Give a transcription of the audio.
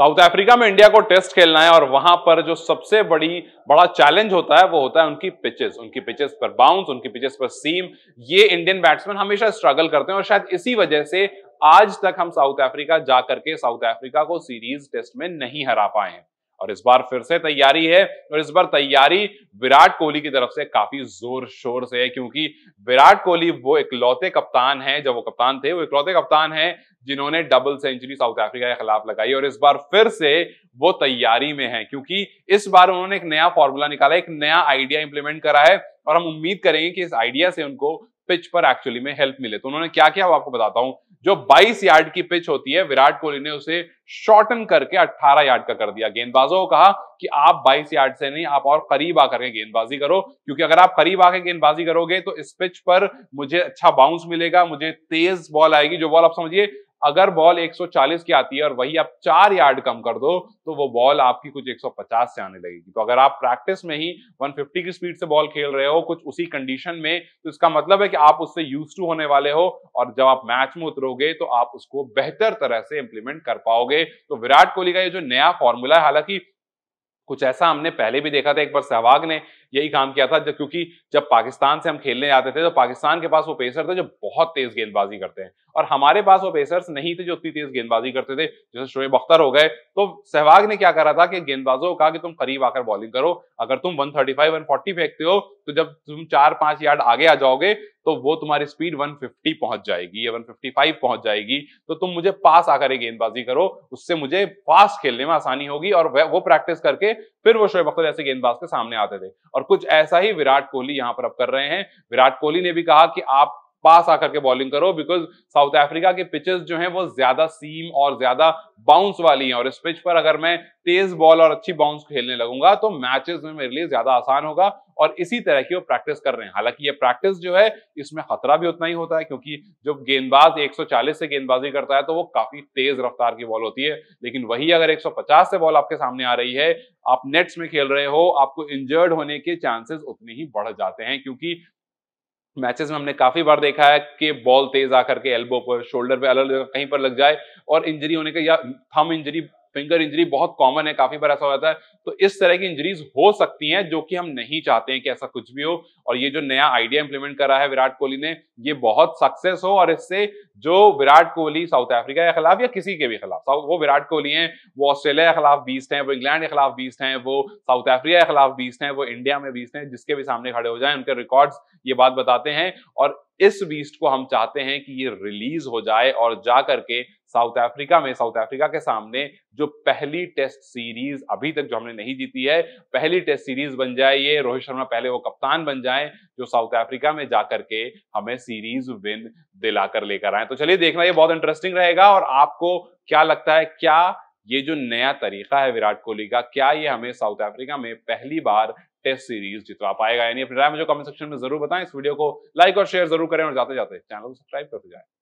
south Africa में India को test खेलना है और वहां पर जो सबसे बड़ी बड़ा चैलेंज होता है वो होता है उनकी पिचेस उनकी पिचेस पर बाउंस उनकी पिचेस पर सीम ये इंडियन बैट्समैन हमेशा स्ट्रगल करते हैं और शायद इसी वजह से आज तक हम साउथ अफ्रीका जा करके साउथ अफ्रीका को सीरीज टेस्ट में नहीं हरा पाए हैं और इस बार फिर से तैयारी है और इस बार तैयारी विराट कोहली की तरफ से काफी जोर शोर से है क्योंकि विराट कोहली वो इकलौते कप्तान हैं जब वो कप्तान थे वो इकलौते कप्तान हैं जिन्होंने डबल सेंचुरी साउथ अफ्रीका के खिलाफ लगाई और इस बार फिर से वो तैयारी में है क्योंकि इस बार उन्होंने एक नया फॉर्मूला निकाला एक नया आइडिया इंप्लीमेंट करा है और हम उम्मीद करेंगे कि इस आइडिया से उनको पिच पर एक्चुअली में हेल्प मिले तो उन्होंने क्या किया वो आपको बताता हूँ जो 22 यार्ड की पिच होती है विराट कोहली ने उसे शॉर्टन करके 18 यार्ड का कर दिया गेंदबाजों को कहा कि आप 22 यार्ड से नहीं आप और करीब आकर के गेंदबाजी करो क्योंकि अगर आप करीब आकर गेंदबाजी करोगे तो इस पिच पर मुझे अच्छा बाउंस मिलेगा मुझे तेज बॉल आएगी जो बॉल आप समझिए अगर बॉल 140 की आती है और वही आप चार यार्ड कम कर दो तो वो बॉल आपकी कुछ 150 से आने लगेगी तो अगर आप प्रैक्टिस में ही 150 की स्पीड से बॉल खेल रहे हो कुछ उसी कंडीशन में तो इसका मतलब है कि आप उससे यूज टू होने वाले हो और जब आप मैच में उतरोगे तो आप उसको बेहतर तरह से इंप्लीमेंट कर पाओगे तो विराट कोहली का ये जो नया फॉर्मूला है हालांकि कुछ ऐसा हमने पहले भी देखा था एक बार सहवाग ने यही काम किया था जब क्योंकि जब पाकिस्तान से हम खेलने जाते थे तो पाकिस्तान के पास वो पेसर थे जो बहुत तेज गेंदबाजी करते हैं और हमारे पास वो पेसर्स नहीं थे जो उतनी तेज गेंदबाजी करते थे जैसे शोएब अख्तर हो गए तो सहवाग ने क्या करा था कि गेंदबाजों को कहा कि तुम करीब आकर बॉलिंग करो अगर तुम 135 फोर्टी फेंकते हो तो जब तुम चार पांच यार्ड आगे आ जाओगे तो वो तुम्हारी स्पीड 150 पहुंच जाएगी या 155 पहुंच जाएगी तो तुम मुझे पास आकर गेंदबाजी करो उससे मुझे फास्ट खेलने में आसानी होगी और वो प्रैक्टिस करके फिर वो शोएब अख्तर ऐसे गेंदबाज के सामने आते थे और और कुछ ऐसा ही विराट कोहली यहां पर अब कर रहे हैं विराट कोहली ने भी कहा कि आप पास आकर के बॉलिंग करो बिकॉज साउथ अफ्रीका के पिचेस जो हैं वो ज्यादा सीम और ज्यादा बाउंस वाली हैं और इस पिच पर अगर मैं तेज बॉल और अच्छी बाउंस खेलने लगूंगा तो मैचेस में मेरे लिए ज्यादा आसान होगा और इसी तरह की वो प्रैक्टिस कर रहे हैं हालांकि ये प्रैक्टिस जो है इसमें खतरा भी उतना ही होता है क्योंकि जब गेंदबाज 140 से गेंदबाजी करता है तो वो काफी तेज रफ्तार की बॉल होती है लेकिन वही अगर 150 से बॉल आपके सामने आ रही है आप नेट्स में खेल रहे हो आपको इंजर्ड होने के चांसेस उतने ही बढ़ जाते हैं क्योंकि मैचेस में हमने काफी बार देखा है कि बॉल तेज आकर के एल्बो पर शोल्डर पे अलग जगह कहीं पर लग जाए और इंजरी होने का या थम इंजरी फिंगर इंजरी बहुत कॉमन है काफी बार ऐसा हो जाता है तो इस तरह की इंजरीज हो सकती हैं जो कि हम नहीं चाहते हैं कि ऐसा कुछ भी हो और ये जो नया आइडिया इंप्लीमेंट करा है विराट कोहली ने ये बहुत सक्सेस हो और इससे जो विराट कोहली साउथ अफ्रीका के खिलाफ या किसी के भी खिलाफ वो विराट कोहली हैं वो ऑस्ट्रेलिया के खिलाफ बीस्ट हैं वो इंग्लैंड के खिलाफ बीस्ट हैं वो साउथ अफ्रीका के खिलाफ बीस्ट हैं वो इंडिया में बीस्ट हैं जिसके भी सामने खड़े हो जाए उनके रिकॉर्ड्स ये बात बताते हैं और इस बीस्ट को हम चाहते हैं कि ये रिलीज हो जाए और जा करके साउथ अफ्रीका में साउथ अफ्रीका के सामने जो पहली टेस्ट सीरीज अभी तक जो हमने नहीं जीती है पहली टेस्ट सीरीज बन जाए ये रोहित शर्मा पहले वो कप्तान बन जाए जो साउथ अफ्रीका में जाकर के हमें सीरीज विन दिलाकर लेकर आए तो चलिए देखना ये बहुत इंटरेस्टिंग रहेगा और आपको क्या लगता है क्या ये जो नया तरीका है विराट कोहली का क्या ये हमें साउथ अफ्रीका में पहली बार टेस्ट सीरीज जितवा पाएगा यानी अपनी राय मुझे कमेंट सेक्शन में जरूर बताएं इस वीडियो को लाइक और शेयर जरूर करें और जाते जाते चैनल को सब्सक्राइब करते जाएं